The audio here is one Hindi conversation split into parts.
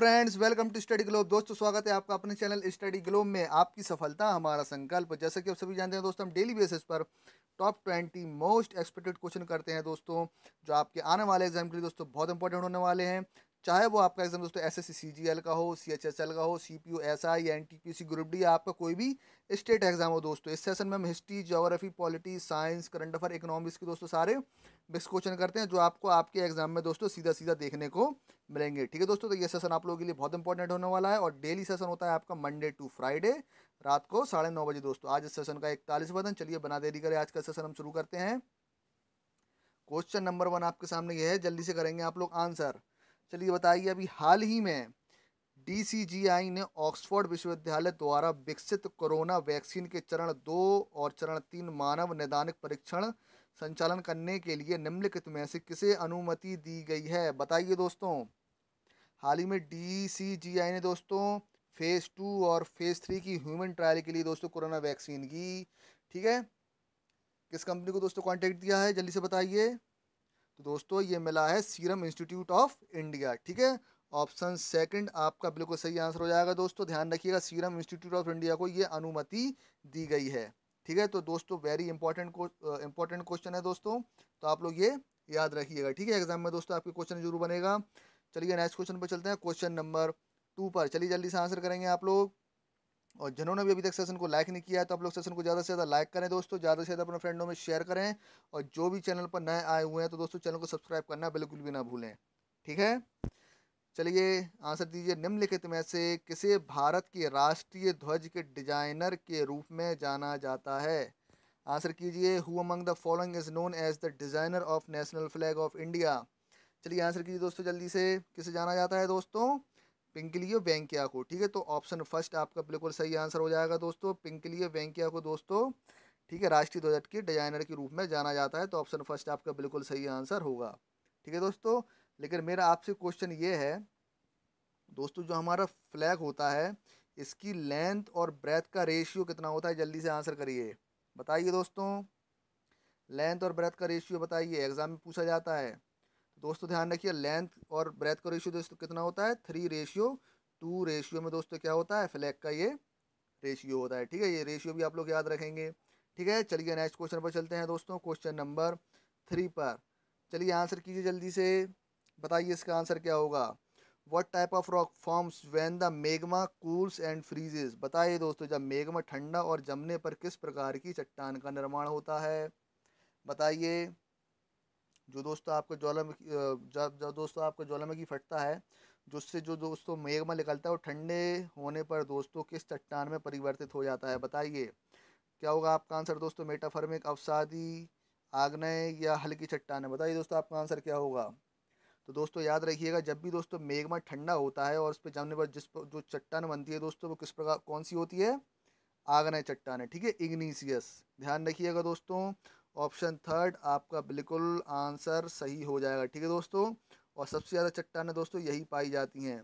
friends welcome to study globe दोस्तों स्वागत है आपका अपने चैनल स्टडी ग्लोब में आपकी सफलता हमारा संकल्प जैसा कि आप सभी जानते हैं दोस्तों हम डेली बेसिस पर top twenty most expected question करते हैं दोस्तों जो आपके आने वाले एग्जाम के लिए दोस्तों बहुत इंपॉर्टेंट होने वाले हैं चाहे वो आपका एग्जाम दोस्तों S S C G L का हो सी एच एस एल का हो C P O S I N T P C group D आपका कोई भी स्टेट एग्जाम हो दोस्तों इस सेशन में हम history geography polity science current affair economics के दोस्तों सारे बेस्ट क्वेश्चन करते हैं जो आपको आपके एग्जाम में दोस्तों सीधा सीधा देखने को मिलेंगे ठीक है दोस्तों तो ये सेशन आप लोगों के लिए बहुत इंपॉर्टेंट होने वाला है और डेली सेशन होता है आपका मंडे टू फ्राइडे रात को साढ़े नौ बजे दोस्तों आज इस सेशन का इकतालीस बदन चलिए बना देरी करें आज का सेशन हम शुरू करते हैं क्वेश्चन नंबर वन आपके सामने ये है जल्दी से करेंगे आप लोग आंसर चलिए बताइए अभी हाल ही में डी ने ऑक्सफोर्ड विश्वविद्यालय द्वारा विकसित कोरोना वैक्सीन के चरण दो और चरण तीन मानव नैदानिक परीक्षण संचालन करने के लिए निम्नलिखित में से किसे अनुमति दी गई है बताइए दोस्तों हाल ही में डी ने दोस्तों फेज़ टू और फेज़ थ्री की ह्यूमन ट्रायल के लिए दोस्तों कोरोना वैक्सीन की ठीक है किस कंपनी को दोस्तों कॉन्टेक्ट दिया है जल्दी से बताइए तो दोस्तों ये मिला है सीरम इंस्टीट्यूट ऑफ इंडिया ठीक है ऑप्शन सेकंड आपका बिल्कुल सही आंसर हो जाएगा दोस्तों ध्यान रखिएगा सीरम इंस्टीट्यूट ऑफ इंडिया को ये अनुमति दी गई है ठीक है तो दोस्तों वेरी इंपॉर्टेंट इंपॉर्टेंट क्वेश्चन है दोस्तों तो आप लोग ये याद रखिएगा ठीक है एग्जाम में दोस्तों आपके क्वेश्चन जरूर बनेगा चलिए नेक्स्ट क्वेश्चन पर चलते हैं क्वेश्चन नंबर टू पर चलिए जल्दी से आंसर करेंगे आप लोग और जिन्होंने भी अभी तक सेशन को लाइक नहीं किया है तो आप लोग सेशन को ज़्यादा से ज़्यादा लाइक करें दोस्तों ज़्यादा से ज़्यादा अपने फ्रेंडों में शेयर करें और जो भी चैनल पर नए आए हुए हैं तो दोस्तों चैनल को सब्सक्राइब करना बिल्कुल भी ना भूलें ठीक है चलिए आंसर दीजिए निम्नलिखित में से किसे भारत के राष्ट्रीय ध्वज के डिजाइनर के रूप में जाना जाता है आंसर कीजिए who among the following is known as the designer of national flag of India चलिए आंसर कीजिए दोस्तों जल्दी से किसे जाना जाता है दोस्तों पिंकलियो वेंकिया को ठीक है तो ऑप्शन फर्स्ट आपका बिल्कुल सही आंसर हो जाएगा दोस्तों पिंकलियो वेंकिया को दोस्तों ठीक है राष्ट्रीय ध्वज के डिजाइनर के रूप में जाना जाता है तो ऑप्शन फर्स्ट आपका बिल्कुल सही आंसर होगा ठीक है दोस्तों लेकिन मेरा आपसे क्वेश्चन ये है दोस्तों जो हमारा फ्लैग होता है इसकी लेंथ और ब्रेथ का रेशियो कितना होता है जल्दी से आंसर करिए बताइए दोस्तों लेंथ और ब्रेथ का रेशियो बताइए एग्ज़ाम में पूछा जाता है दोस्तों ध्यान रखिए लेंथ और ब्रेथ का रेशियो दोस्तों कितना होता है थ्री रेशियो टू रेशियो में दोस्तों क्या होता है फ्लैग का ये रेशियो होता है ठीक है ये रेशियो भी आप लोग याद रखेंगे ठीक है चलिए नेक्स्ट क्वेश्चन पर चलते हैं दोस्तों क्वेश्चन नंबर थ्री पर चलिए आंसर कीजिए जल्दी से बताइए इसका आंसर क्या होगा what type of rock forms when the magma cools and freezes बताइए दोस्तों जब मेगमा ठंडा और जमने पर किस प्रकार की चट्टान का निर्माण होता है बताइए जो दोस्तों आपका ज्वालामुखी जब दोस्तों आपका ज्वालामुखी फटता है जिससे जो दोस्तों मेघमा निकलता है वो ठंडे होने पर दोस्तों किस चट्टान में परिवर्तित हो जाता है बताइए क्या होगा आपका आंसर दोस्तों मेटाफर्मिक अवसादी आग्नय या हल्की चट्टान है बताइए दोस्तों आपका आंसर क्या होगा तो दोस्तों याद रखिएगा जब भी दोस्तों मेघमा ठंडा होता है और उस पर जमने पर जिस पर जो चट्टान बनती है दोस्तों वो किस प्रकार कौन सी होती है आग्नय चट्टान है ठीक है इग्नीसियस ध्यान रखिएगा दोस्तों ऑप्शन थर्ड आपका बिल्कुल आंसर सही हो जाएगा ठीक है दोस्तों और सबसे ज़्यादा चट्टान दोस्तों यही पाई जाती हैं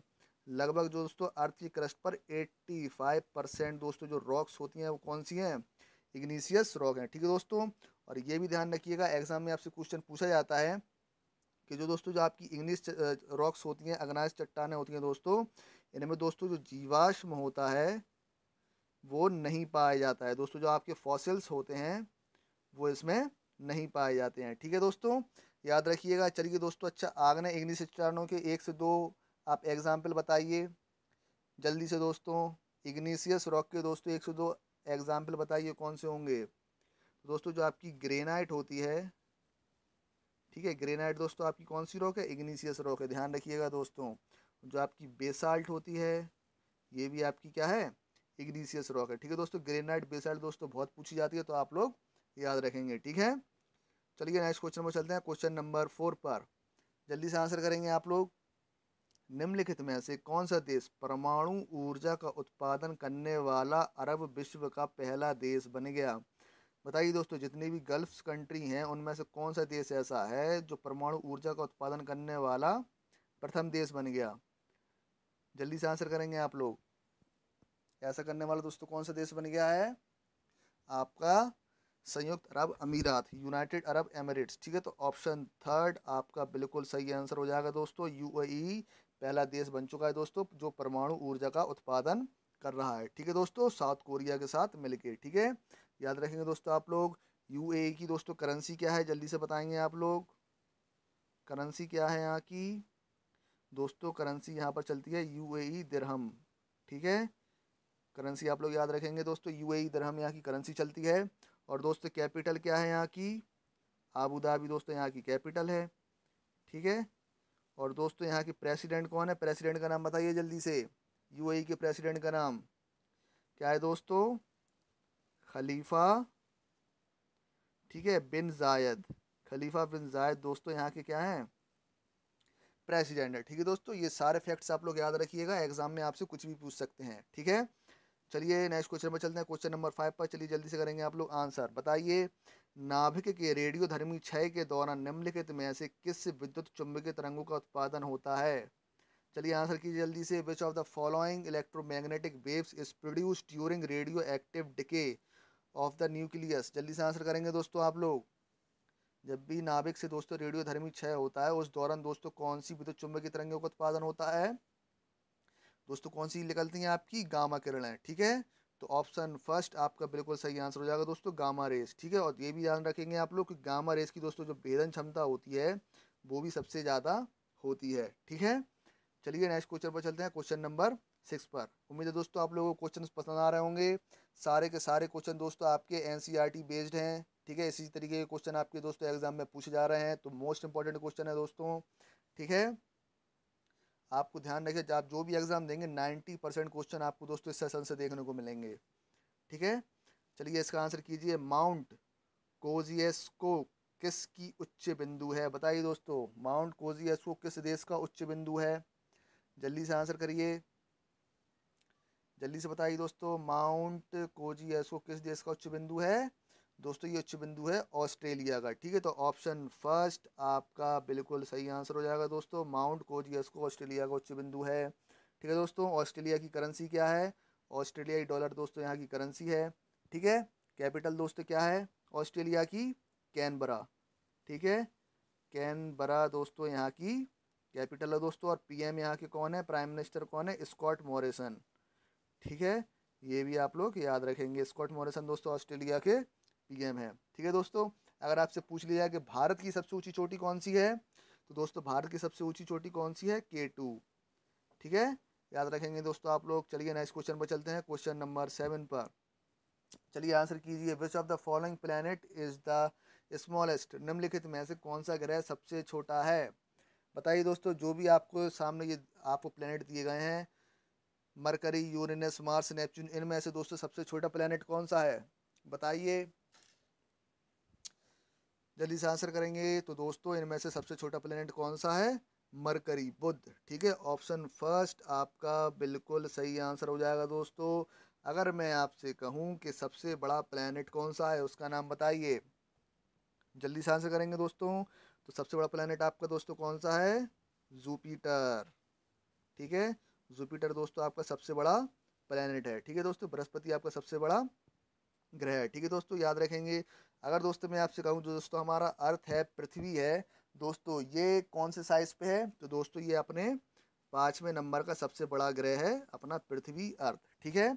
लगभग जो दोस्तों अर्थ की क्रस्ट पर 85 परसेंट दोस्तों जो रॉक्स होती हैं वो कौन सी हैं इग्निशियस रॉक हैं ठीक है दोस्तों और ये भी ध्यान रखिएगा एग्जाम में आपसे क्वेश्चन पूछा जाता है कि जो दोस्तों जो आपकी इंग्लिश रॉक्स होती हैं अग्नाइज चट्टानें होती हैं दोस्तों इनमें दोस्तों जो जीवाश्म होता है वो नहीं पाया जाता है दोस्तों जो आपके फॉसिल्स होते हैं वो इसमें नहीं पाए जाते हैं ठीक है दोस्तों याद रखिएगा चलिए दोस्तों अच्छा आग्नेय इग्निश स्टारणों के एक से दो आप एग्ज़ाम्पल बताइए जल्दी से दोस्तों इग्निशियस रॉक के दोस्तों एक से दो एग्ज़ाम्पल बताइए कौन से होंगे दोस्तों जो आपकी ग्रेनाइट होती है ठीक है ग्रेनाइट दोस्तों आपकी कौन सी रॉक है इग्निशियस रॉक है ध्यान रखिएगा दोस्तों जो आपकी बेसाल्ट होती है ये भी आपकी क्या है इग्निशियस रॉक है ठीक है दोस्तों ग्रेनाइट बेसाल्ट दोस्तों बहुत पूछी जाती है तो आप लोग याद रखेंगे ठीक है चलिए नेक्स्ट क्वेश्चन पर चलते हैं क्वेश्चन नंबर फोर पर जल्दी से आंसर करेंगे आप लोग निम्नलिखित में से कौन सा देश परमाणु ऊर्जा का उत्पादन करने वाला अरब विश्व का पहला देश बन गया बताइए दोस्तों जितनी भी गल्फ कंट्री हैं उनमें से कौन सा देश ऐसा है जो परमाणु ऊर्जा का उत्पादन करने वाला प्रथम देश बन गया जल्दी से आंसर करेंगे आप लोग ऐसा करने वाला दोस्तों कौन सा देश बन गया है आपका संयुक्त अरब अमीरात यूनाइटेड अरब एमिरेट्स ठीक है तो ऑप्शन थर्ड आपका बिल्कुल सही आंसर हो जाएगा दोस्तों यूएई पहला देश बन चुका है दोस्तों जो परमाणु ऊर्जा का उत्पादन कर रहा है ठीक है दोस्तों साउथ कोरिया के साथ मिलके ठीक है याद रखेंगे दोस्तों आप लोग यू की दोस्तों करेंसी क्या है जल्दी से बताएंगे आप लोग करेंसी क्या है यहाँ की दोस्तों करेंसी यहाँ पर चलती है यूएई दरहम ठीक है करेंसी आप लोग याद रखेंगे दोस्तों यू ई दरहम यहाँ की करेंसी चलती है और दोस्तों कैपिटल क्या है यहाँ की आबू धाबी दोस्तों यहाँ की कैपिटल है ठीक है और दोस्तों यहाँ की प्रेसिडेंट कौन है प्रेसिडेंट का नाम बताइए जल्दी से यूएई e के प्रेसिडेंट का नाम क्या है दोस्तों खलीफा ठीक है बिन जायद खलीफा बिन जायद दोस्तों यहाँ के क्या हैं प्रेसिडेंट है ठीक है दोस्तों ये सारे फैक्ट्स आप लोग याद रखिएगा एग्ज़ाम में आपसे कुछ भी पूछ सकते हैं ठीक है चलिए नेक्स्ट क्वेश्चन पर चलते हैं क्वेश्चन नंबर फाइव पर चलिए जल्दी से करेंगे आप लोग आंसर बताइए नाभिक के रेडियोधर्मी क्षय के दौरान निम्नलिखित में से किस विद्युत चुंबकीय तरंगों का उत्पादन होता है चलिए आंसर कीजिए जल्दी से which of the following electromagnetic waves is produce during radioactive decay of the nucleus जल्दी से आंसर करेंगे दोस्तों आप लोग जब भी नाभिक से दोस्तों रेडियोधर्मी क्षय होता है उस दौरान दोस्तों कौन सी विद्युत चुंबकीय तरंगों का उत्पादन होता है दोस्तों कौन सी निकलती हैं आपकी गामा किरणें ठीक है तो ऑप्शन फर्स्ट आपका बिल्कुल सही आंसर हो जाएगा दोस्तों गामा रेस ठीक है और ये भी ध्यान रखेंगे आप लोग कि गामा रेस की दोस्तों जो भेदन क्षमता होती है वो भी सबसे ज़्यादा होती है ठीक है चलिए नेक्स्ट क्वेश्चन पर चलते हैं क्वेश्चन नंबर सिक्स पर उम्मीद है दोस्तों आप लोगों को क्वेश्चन पसंद आ रहे होंगे सारे के सारे क्वेश्चन दोस्तों आपके एन बेस्ड e हैं ठीक है इसी तरीके के क्वेश्चन आपके दोस्तों एग्जाम में पूछे जा रहे हैं तो मोस्ट इंपॉर्टेंट क्वेश्चन है दोस्तों ठीक है आपको ध्यान रखिए आप जो भी एग्ज़ाम देंगे नाइन्टी परसेंट क्वेश्चन आपको दोस्तों इस सेशन से देखने को मिलेंगे ठीक है चलिए इसका आंसर कीजिए माउंट कोजियस को किसकी उच्च बिंदु है बताइए दोस्तों माउंट कोजियस को किस देश का उच्च बिंदु है जल्दी से आंसर करिए जल्दी से बताइए दोस्तों माउंट कोजियस को किस देश का उच्च बिंदु है दोस्तों ये उच्च बिंदु है ऑस्ट्रेलिया का ठीक है तो ऑप्शन फर्स्ट आपका बिल्कुल सही आंसर हो जाएगा दोस्तों माउंट कोजियस को ऑस्ट्रेलिया का उच्च बिंदु है ठीक है दोस्तों ऑस्ट्रेलिया की करेंसी क्या है ऑस्ट्रेलियाई डॉलर दोस्तों यहाँ की करेंसी है ठीक है कैपिटल दोस्तों क्या है ऑस्ट्रेलिया की कैनबरा ठीक है कैनबरा दोस्तों यहाँ की कैपिटल है दोस्तों और पीएम यहाँ के कौन है प्राइम मिनिस्टर कौन है स्कॉट मॉरिसन ठीक है ये भी आप लोग याद रखेंगे स्कॉट मॉरिसन दोस्तों ऑस्ट्रेलिया के पी एम है ठीक है दोस्तों अगर आपसे पूछ लिया जाए कि भारत की सबसे ऊंची चोटी कौन सी है तो दोस्तों भारत की सबसे ऊंची चोटी कौन सी है के टू ठीक है याद रखेंगे दोस्तों आप लोग चलिए नेक्स्ट क्वेश्चन पर चलते हैं क्वेश्चन नंबर सेवन पर चलिए आंसर कीजिए which of the following planet is the smallest निम्नलिखित में से कौन सा ग्रह सबसे छोटा है बताइए दोस्तों जो भी आपको सामने ये आपको प्लानट दिए गए हैं मरकरी यूरेनस मार्स नेपच्यून इनमें से दोस्तों सबसे छोटा प्लानट कौन सा है बताइए जल्दी से आंसर करेंगे तो दोस्तों इनमें से सबसे छोटा प्लेनेट कौन सा है मरकरी बुद्ध ठीक है ऑप्शन फर्स्ट आपका बिल्कुल सही आंसर हो जाएगा दोस्तों अगर मैं आपसे कहूं कि सबसे बड़ा प्लानट कौन सा है उसका नाम बताइए जल्दी से आंसर करेंगे दोस्तों तो सबसे बड़ा प्लानट आपका दोस्तों कौन सा है जुपीटर ठीक है जुपीटर दोस्तों आपका सबसे बड़ा प्लानट है ठीक है दोस्तों बृहस्पति आपका सबसे बड़ा ग्रह है ठीक है दोस्तों याद रखेंगे अगर दोस्तों मैं आपसे कहूँ जो दोस्तों हमारा अर्थ है पृथ्वी है दोस्तों ये कौन से साइज पे है तो दोस्तों ये अपने पाँचवें नंबर का सबसे बड़ा ग्रह है अपना पृथ्वी अर्थ ठीक है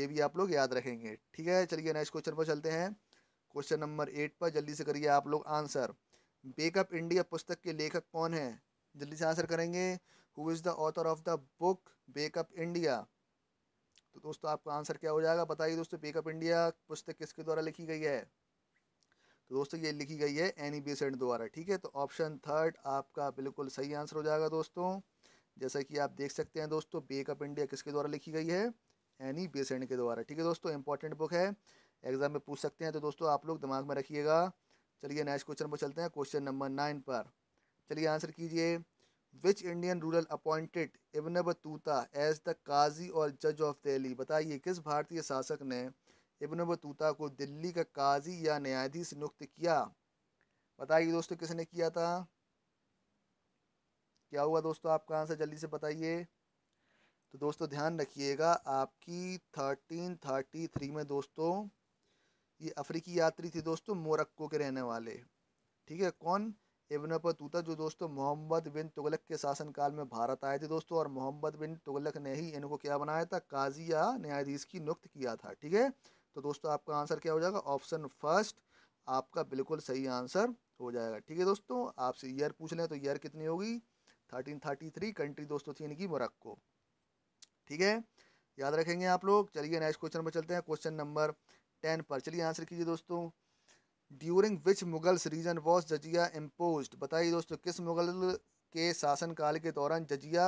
ये भी आप लोग याद रखेंगे ठीक है चलिए नेक्स्ट क्वेश्चन पर चलते हैं क्वेश्चन नंबर एट पर जल्दी से करिए आप लोग आंसर बेकअप इंडिया पुस्तक के लेखक कौन है जल्दी से आंसर करेंगे who is the author of the book wake up India तो दोस्तों आपका आंसर क्या हो जाएगा बताइए दोस्तों पेकअप इंडिया पुस्तक किसके द्वारा लिखी गई है तो दोस्तों ये लिखी गई है एनी बेसेंट e द्वारा ठीक है तो ऑप्शन थर्ड आपका बिल्कुल सही आंसर हो जाएगा दोस्तों जैसा कि आप देख सकते हैं दोस्तों बेकअप इंडिया किसके द्वारा लिखी गई है एनी बेसेंट e के द्वारा ठीक है दोस्तों इंपॉर्टेंट बुक है एग्जाम में पूछ सकते हैं तो दोस्तों आप लोग दिमाग में रखिएगा चलिए नेक्स्ट क्वेश्चन पर चलते हैं क्वेश्चन नंबर नाइन पर चलिए आंसर कीजिए which Indian ruler appointed Ibn Battuta as the काजी और जज ऑफ दिल्ली बताइए किस भारतीय शासक ने इबन बतूता को दिल्ली का काजी या न्यायाधीश नियुक्त किया बताइए दोस्तों किसने किया था क्या हुआ दोस्तों आपका आंसर जल्दी से बताइए तो दोस्तों ध्यान रखिएगा आपकी थर्टीन थर्टी थ्री में दोस्तों ये अफ्रीकी यात्री थे दोस्तों मोरक्को के रहने वाले ठीक है कौन इबन बतूता जो दोस्तों मोहम्मद बिन तुगलक के शासनकाल में भारत आए थे दोस्तों और मोहम्मद बिन तुगलक ने ही इनको क्या बनाया था काजी या न्यायाधीश की नियुक्त किया था ठीक है तो दोस्तों आपका आंसर क्या हो जाएगा ऑप्शन फर्स्ट आपका बिल्कुल सही आंसर हो जाएगा ठीक है दोस्तों आपसे ईयर पूछ लें तो ईयर कितनी होगी थर्टीन थर्टी थ्री कंट्री दोस्तों थी इनकी मोरक्को ठीक है याद रखेंगे आप लोग चलिए नेक्स्ट क्वेश्चन पर चलते हैं क्वेश्चन नंबर टेन पर चलिए आंसर कीजिए दोस्तों during which Mughals reign was जजिया इम्पोज बताइए दोस्तों किस मुगल के शासनकाल के दौरान जजिया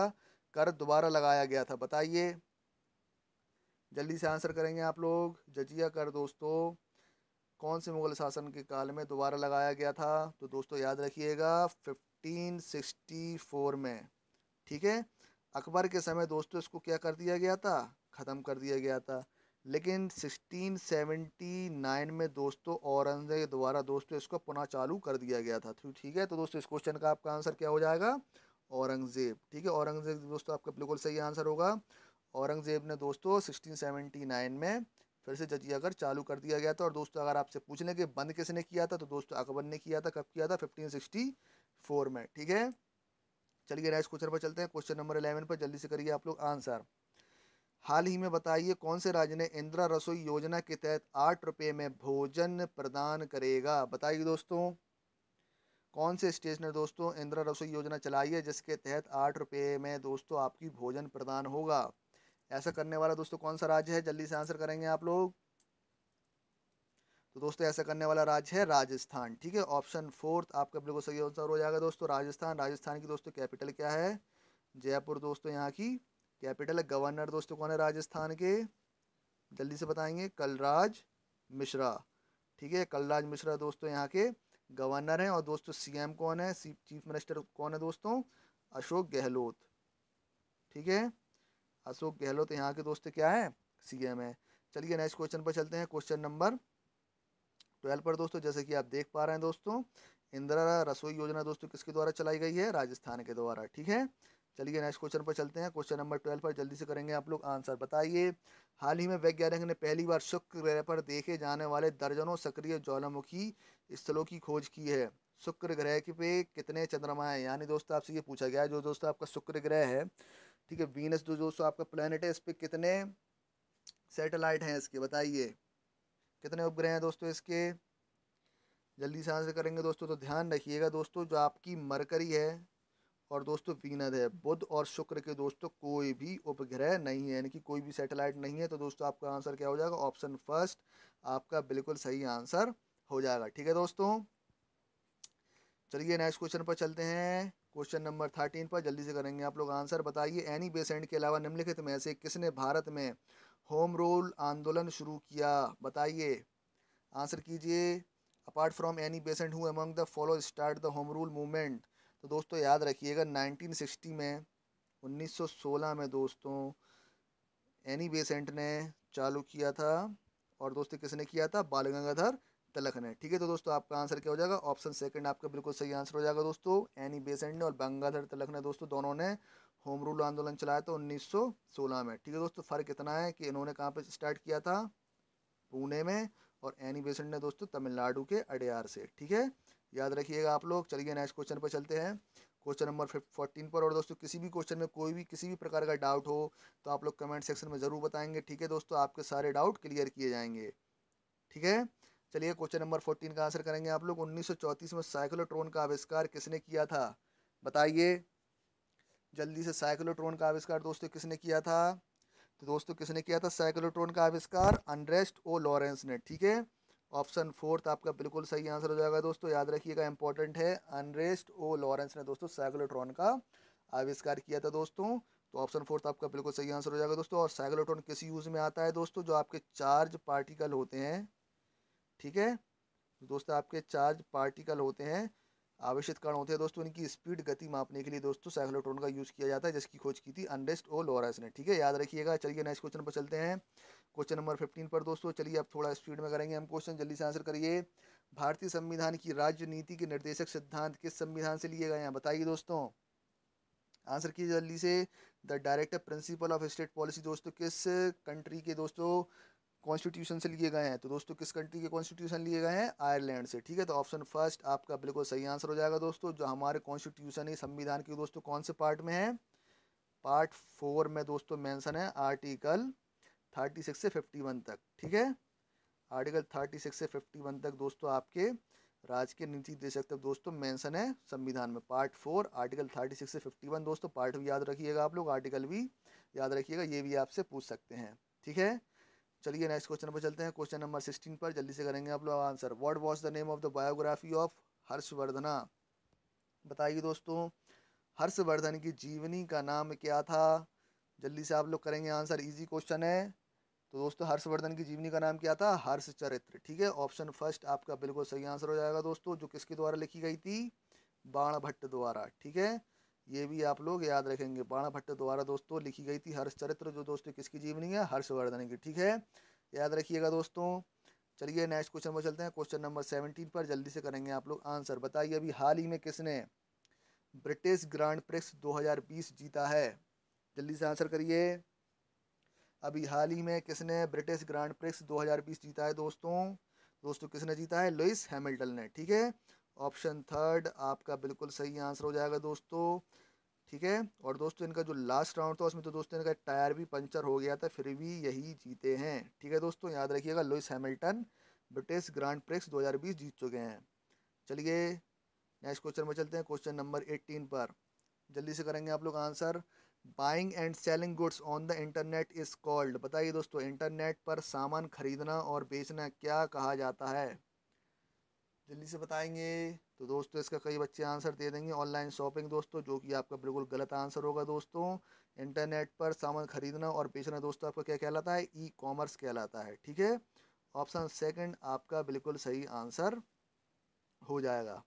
कर दोबारा लगाया गया था बताइए जल्दी से आंसर करेंगे आप लोग जजिया कर दोस्तों कौन से मुगल शासन के काल में दोबारा लगाया गया था तो दोस्तों याद रखिएगा 1564 में ठीक है अकबर के समय दोस्तों इसको क्या कर दिया गया था ख़त्म कर दिया गया था लेकिन 1679 में दोस्तों औरंगजेब द्वारा दोस्तों इसको पुनः चालू कर दिया गया था तो ठीक है तो दोस्तों इस क्वेश्चन का आपका आंसर क्या हो जाएगा औरंगज़ेब ठीक है औरंगज़ेब दोस्तों आपका बिल्कुल सही आंसर होगा औरंगज़ेब ने दोस्तों सिक्सटीन में फिर से जजिया कर चालू कर दिया गया था और दोस्तों अगर आपसे पूछ लें कि बंद किसने किया था तो दोस्तों अकबर ने किया था कब किया था 1564 में ठीक है चलिए नेक्स्ट क्वेश्चन पर चलते हैं क्वेश्चन नंबर 11 पर जल्दी से करिए आप लोग आंसर हाल ही में बताइए कौन से राज्य ने इंदिरा रसोई योजना के तहत आठ रुपये में भोजन प्रदान करेगा बताइए दोस्तों कौन से स्टेट ने दोस्तों इंदिरा रसोई योजना चलाई है जिसके तहत आठ रुपये में दोस्तों आपकी भोजन प्रदान होगा ऐसा करने वाला दोस्तों कौन सा राज्य है जल्दी से आंसर करेंगे आप लोग तो दोस्तों ऐसा करने वाला राज्य है राजस्थान ठीक है ऑप्शन फोर्थ आपका बिल्कुल सही आंसर हो जाएगा दोस्तों राजस्थान राजस्थान की दोस्तों कैपिटल क्या है जयपुर दोस्तों यहाँ की कैपिटल है गवर्नर दोस्तों कौन है राजस्थान के जल्दी से बताएंगे कलराज मिश्रा ठीक है कलराज मिश्रा दोस्तों यहाँ के गवर्नर हैं और दोस्तों सीएम कौन है चीफ मिनिस्टर कौन है दोस्तों अशोक गहलोत ठीक है अशोक गहलोत यहाँ के दोस्त क्या है सीएम है चलिए नेक्स्ट क्वेश्चन पर चलते हैं क्वेश्चन नंबर ट्वेल्व पर दोस्तों जैसे कि आप देख पा रहे हैं दोस्तों इंदिरा रसोई योजना दोस्तों किसके द्वारा चलाई गई है राजस्थान के द्वारा ठीक है चलिए नेक्स्ट क्वेश्चन पर चलते हैं क्वेश्चन नंबर ट्वेल्व पर जल्दी से करेंगे आप लोग आंसर बताइए हाल ही में वैज्ञानिक ने पहली बार शुक्र ग्रह पर देखे जाने वाले दर्जनों सक्रिय ज्वालामुखी स्थलों की खोज की है शुक्र ग्रह के पे कितने चंद्रमा हैं यानी दोस्तों आपसे ये पूछा गया है जो दोस्तों आपका शुक्र ग्रह है ठीक है वीनस जो दोस्तों आपका प्लानट है इस पर कितने सेटेलाइट हैं इसके बताइए कितने उपग्रह हैं दोस्तों इसके जल्दी से आंसर करेंगे दोस्तों तो ध्यान रखिएगा दोस्तों जो आपकी मरकरी है और दोस्तों वीनस है बुध और शुक्र के दोस्तों कोई भी उपग्रह नहीं है यानी कि कोई भी सैटेलाइट नहीं है तो दोस्तों आपका आंसर क्या हो जाएगा ऑप्शन फर्स्ट आपका बिल्कुल सही आंसर हो जाएगा ठीक है दोस्तों चलिए नेक्स्ट क्वेश्चन पर चलते हैं क्वेश्चन नंबर थर्टीन पर जल्दी से करेंगे आप लोग आंसर बताइए एनी बेसेंट के अलावा निम्नलिखित में से किसने भारत में होम रूल आंदोलन शुरू किया बताइए आंसर कीजिए apart from Annie Besant who among the follow start the home rule movement तो दोस्तों याद रखिएगा 1960 में 1916 में दोस्तों एनी बेसेंट ने चालू किया था और दोस्तों किसने किया था बाल गंगाधर तिलक ने ठीक है तो दोस्तों आपका आंसर क्या हो जाएगा ऑप्शन सेकंड आपका बिल्कुल सही आंसर हो जाएगा दोस्तों एनी बेसेंट ने और गंगाधर तिलक ने दोस्तों दोनों ने होम रूल आंदोलन चलाया था उन्नीस में ठीक है दोस्तों फ़र्क इतना है कि इन्होंने कहाँ पर स्टार्ट किया था पुणे में और एनी बेसेंट ने दोस्तों तमिलनाडु के अडयार से ठीक है याद रखिएगा आप लोग चलिए नेक्स्ट क्वेश्चन पर चलते हैं क्वेश्चन नंबर फोर्टीन पर और दोस्तों किसी भी क्वेश्चन में कोई भी किसी भी प्रकार का डाउट हो तो आप लोग कमेंट सेक्शन में ज़रूर बताएंगे ठीक है दोस्तों आपके सारे डाउट क्लियर किए जाएंगे ठीक है चलिए क्वेश्चन नंबर फोर्टीन का आंसर करेंगे आप लोग उन्नीस में साइक्लोट्रोन का आविष्कार किसने किया था बताइए जल्दी से साइक्लोट्रोन का आविष्कार दोस्तों किसने किया था तो दोस्तों किसने किया था साइक्लोट्रोन का आविष्कार अनरेस्ट ओ लॉरेंस ने ठीक है ऑप्शन फोर्थ आपका बिल्कुल सही आंसर हो जाएगा दोस्तों याद रखिएगा इंपॉर्टेंट है अनरेस्ट ओ लॉरेंस ने दोस्तों साइक्लोट्रॉन का आविष्कार किया था दोस्तों तो ऑप्शन फोर्थ आपका बिल्कुल सही आंसर हो जाएगा दोस्तों और साइक्लोट्रॉन किस यूज़ में आता है दोस्तों जो आपके चार्ज पार्टिकल होते हैं ठीक है तो दोस्तों आपके चार्ज पार्टिकल होते हैं आवश्यक कारण होते हैं दोस्तों इनकी स्पीड गति मापने के लिए दोस्तों साइक्लोट्रॉन का यूज़ किया जाता है जिसकी खोज की थी अनरेस्ट ओ लॉरेंस ने ठीक है याद रखिएगा चलिए नेक्स्ट क्वेश्चन पर चलते हैं क्वेश्चन नंबर फिफ्टीन पर दोस्तों चलिए अब थोड़ा स्पीड में करेंगे हम क्वेश्चन जल्दी से आंसर करिए भारतीय संविधान की राजनीति के निर्देशक सिद्धांत किस संविधान से लिए गए हैं बताइए दोस्तों आंसर कीजिए जल्दी से the director principle of state policy दोस्तों किस कंट्री के दोस्तों कॉन्स्टिट्यूशन से लिए गए हैं तो दोस्तों किस कंट्री के कॉन्स्टिट्यूशन लिए गए हैं आयरलैंड से ठीक है तो ऑप्शन फर्स्ट आपका बिल्कुल सही आंसर हो जाएगा दोस्तों जो हमारे कॉन्स्टिट्यूशन है संविधान के दोस्तों कौन से पार्ट में है पार्ट फोर में दोस्तों मैंसन है आर्टिकल थर्टी सिक्स से फिफ्टी वन तक ठीक है आर्टिकल थर्टी सिक्स से फिफ्टी वन तक दोस्तों आपके राज्य के नीति निदेशक तक दोस्तों मेंशन है संविधान में part four article thirty six से फिफ्टी वन दोस्तों पार्ट भी याद रखिएगा आप लोग आर्टिकल भी याद रखिएगा ये भी आपसे पूछ सकते हैं ठीक है चलिए नेक्स्ट क्वेश्चन पर चलते हैं क्वेश्चन नंबर सिक्सटीन पर जल्दी से करेंगे आप लोग answer what was the name of the biography of Harshavardhana बताइए दोस्तों हर्षवर्धन की जीवनी का नाम क्या था जल्दी से आप लोग करेंगे आंसर इजी क्वेश्चन है तो दोस्तों हर्षवर्धन की जीवनी का नाम क्या था हर्ष चरित्र ठीक है ऑप्शन फर्स्ट आपका बिल्कुल सही आंसर हो जाएगा दोस्तों जो किसके द्वारा लिखी गई थी बाण भट्ट द्वारा ठीक है ये भी आप लोग याद रखेंगे बाण भट्ट द्वारा दोस्तों लिखी गई थी हर्ष चरित्र जो दोस्तों किसकी जीवनी है हर्षवर्धन की ठीक है याद रखिएगा दोस्तों चलिए नेक्स्ट क्वेश्चन पर चलते हैं क्वेश्चन नंबर सेवनटीन पर जल्दी से करेंगे आप लोग आंसर बताइए अभी हाल ही में किसने ब्रिटिश ग्रांड प्रिक्स दो जीता है जल्दी से आंसर करिए अभी हाल ही में किसने ब्रिटिश ग्रांड प्रिक्स 2020 जीता है दोस्तों दोस्तों किसने जीता है लुइस हैमिल्टन ने ठीक है ऑप्शन थर्ड आपका बिल्कुल सही आंसर हो जाएगा दोस्तों ठीक है और दोस्तों इनका जो लास्ट राउंड था उसमें तो दोस्तों इनका टायर भी पंचर हो गया था फिर भी यही जीते हैं ठीक है दोस्तों याद रखिएगा Lewis Hamilton British Grand Prix 2020 जीत चुके हैं चलिए नेक्स्ट क्वेश्चन में चलते हैं क्वेश्चन नंबर 18 पर जल्दी से करेंगे आप लोग answer buying and selling goods on the internet is called बताइए दोस्तों इंटरनेट पर सामान खरीदना और बेचना क्या कहा जाता है जल्दी से बताएंगे तो दोस्तों इसका कई बच्चे आंसर दे देंगे ऑनलाइन शॉपिंग दोस्तों जो कि आपका बिल्कुल गलत आंसर होगा दोस्तों इंटरनेट पर सामान खरीदना और बेचना दोस्तों आपका क्या कहलाता है ई कॉमर्स कहलाता है ठीक है ऑप्शन सेकंड आपका बिल्कुल सही आंसर हो जाएगा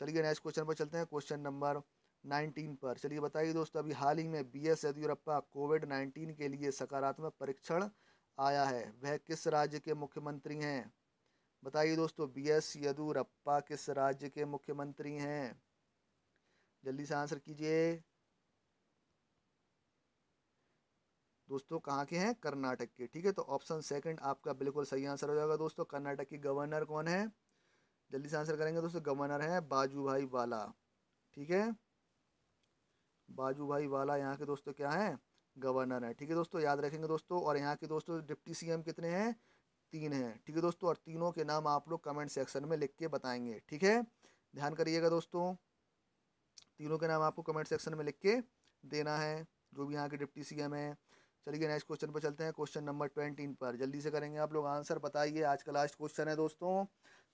चलिए नेक्स्ट क्वेश्चन पर चलते हैं क्वेश्चन नंबर नाइन्टीन पर चलिए बताइए दोस्तों अभी हाल ही में B S Yediyurappa covid nineteen के लिए सकारात्मक परीक्षण आया है वह किस राज्य के मुख्यमंत्री हैं बताइए दोस्तों बी एस येदियुरप्पा किस राज्य के मुख्यमंत्री हैं जल्दी से आंसर कीजिए दोस्तों कहाँ के हैं कर्नाटक के ठीक है तो ऑप्शन सेकंड आपका बिल्कुल सही आंसर हो जाएगा दोस्तों कर्नाटक के गवर्नर कौन है जल्दी से आंसर करेंगे दोस्तों गवर्नर है बाजू भाई वाला ठीक है बाजू भाई वाला यहाँ के दोस्तों क्या हैं गवर्नर हैं ठीक है दोस्तों याद रखेंगे दोस्तों और यहाँ के दोस्तों डिप्टी सी कितने हैं तीन हैं ठीक है दोस्तों और तीनों के नाम आप लोग कमेंट सेक्शन में लिख के बताएंगे ठीक है ध्यान करिएगा दोस्तों तीनों के नाम आपको कमेंट सेक्शन में लिख के देना है जो भी यहाँ के डिप्टी सीएम है चलिए नेक्स्ट क्वेश्चन पर चलते हैं क्वेश्चन नंबर ट्वेंटीन पर जल्दी से करेंगे आप लोग आंसर बताइए आज का लास्ट क्वेश्चन है दोस्तों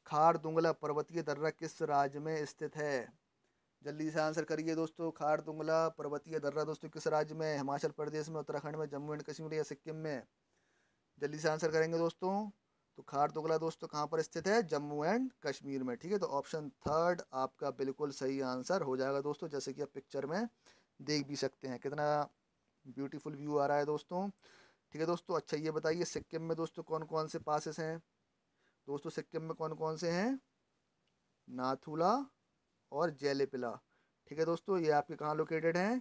खार दुंगला पर्वतीय दर्रा किस राज्य में स्थित है जल्दी से आंसर करिए दोस्तों खार तुंगला पर्वतीय दर्रा दोस्तों किस राज्य में हिमाचल प्रदेश में उत्तराखंड में जम्मू एंड कश्मीर या सिक्किम में जल्दी से आंसर करेंगे दोस्तों तो खार तुंगला दोस्तों कहाँ पर स्थित है जम्मू एंड कश्मीर में ठीक है तो ऑप्शन थर्ड आपका बिल्कुल सही आंसर हो जाएगा दोस्तों जैसे कि आप पिक्चर में देख भी सकते हैं कितना ब्यूटीफुल व्यू आ रहा है दोस्तों ठीक है दोस्तों अच्छा ये बताइए सिक्किम में दोस्तों कौन कौन से पासिस हैं दोस्तों सिक्किम में कौन कौन से हैं नाथुला और जेलेपिला ठीक है दोस्तों ये आपके कहाँ लोकेटेड हैं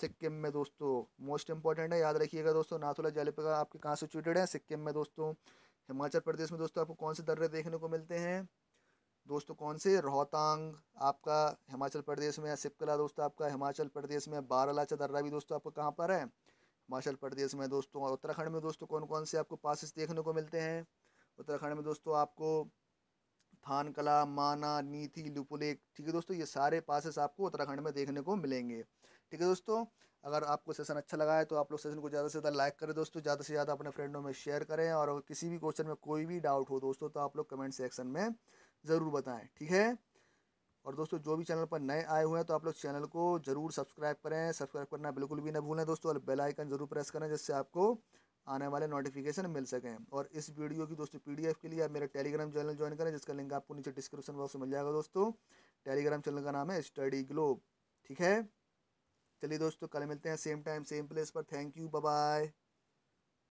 सिक्किम में दोस्तों मोस्ट इंपॉर्टेंट है याद रखिएगा दोस्तों नाथुला जेलेपिला आपके कहाँ सिचुएटेड है सिक्किम में दोस्तों हिमाचल प्रदेश में दोस्तों आपको कौन से दर्रे देखने को मिलते हैं दोस्तों कौन से रोहतांग आपका हिमाचल प्रदेश में सिपकला दोस्तों आपका हिमाचल प्रदेश में बारालाचा दर्रा भी दोस्तों आपको कहाँ पर है हिमाचल प्रदेश में दोस्तों और उत्तराखंड में दोस्तों कौन कौन से आपको पासिस देखने को मिलते हैं उत्तराखंड में दोस्तों आपको थान कला माना नीति लुपुलेख ठीक है दोस्तों ये सारे पासेस आपको उत्तराखंड में देखने को मिलेंगे ठीक है दोस्तों अगर आपको सेशन अच्छा लगा है तो आप लोग सेशन को ज़्यादा से ज़्यादा लाइक करें दोस्तों ज़्यादा से ज़्यादा अपने फ्रेंडों में शेयर करें और किसी भी क्वेश्चन में कोई भी डाउट हो दोस्तों तो आप लोग कमेंट सेक्शन में ज़रूर बताएं ठीक है और दोस्तों जो भी चैनल पर नए आए हुए हैं तो आप लोग चैनल को जरूर सब्सक्राइब करें सब्सक्राइब करना बिल्कुल भी ना भूलें दोस्तों और बेलाइकन जरूर प्रेस करें जिससे आपको आने वाले नोटिफिकेशन मिल सकें और इस वीडियो की दोस्तों पीडीएफ के लिए आप मेरा टेलीग्राम चैनल ज्वाइन करें जिसका लिंक आपको नीचे डिस्क्रिप्शन बॉक्स में मिल जाएगा दोस्तों टेलीग्राम चैनल का नाम है स्टडी ग्लोब ठीक है चलिए दोस्तों कल मिलते हैं सेम टाइम सेम प्लेस पर थैंक यू बाय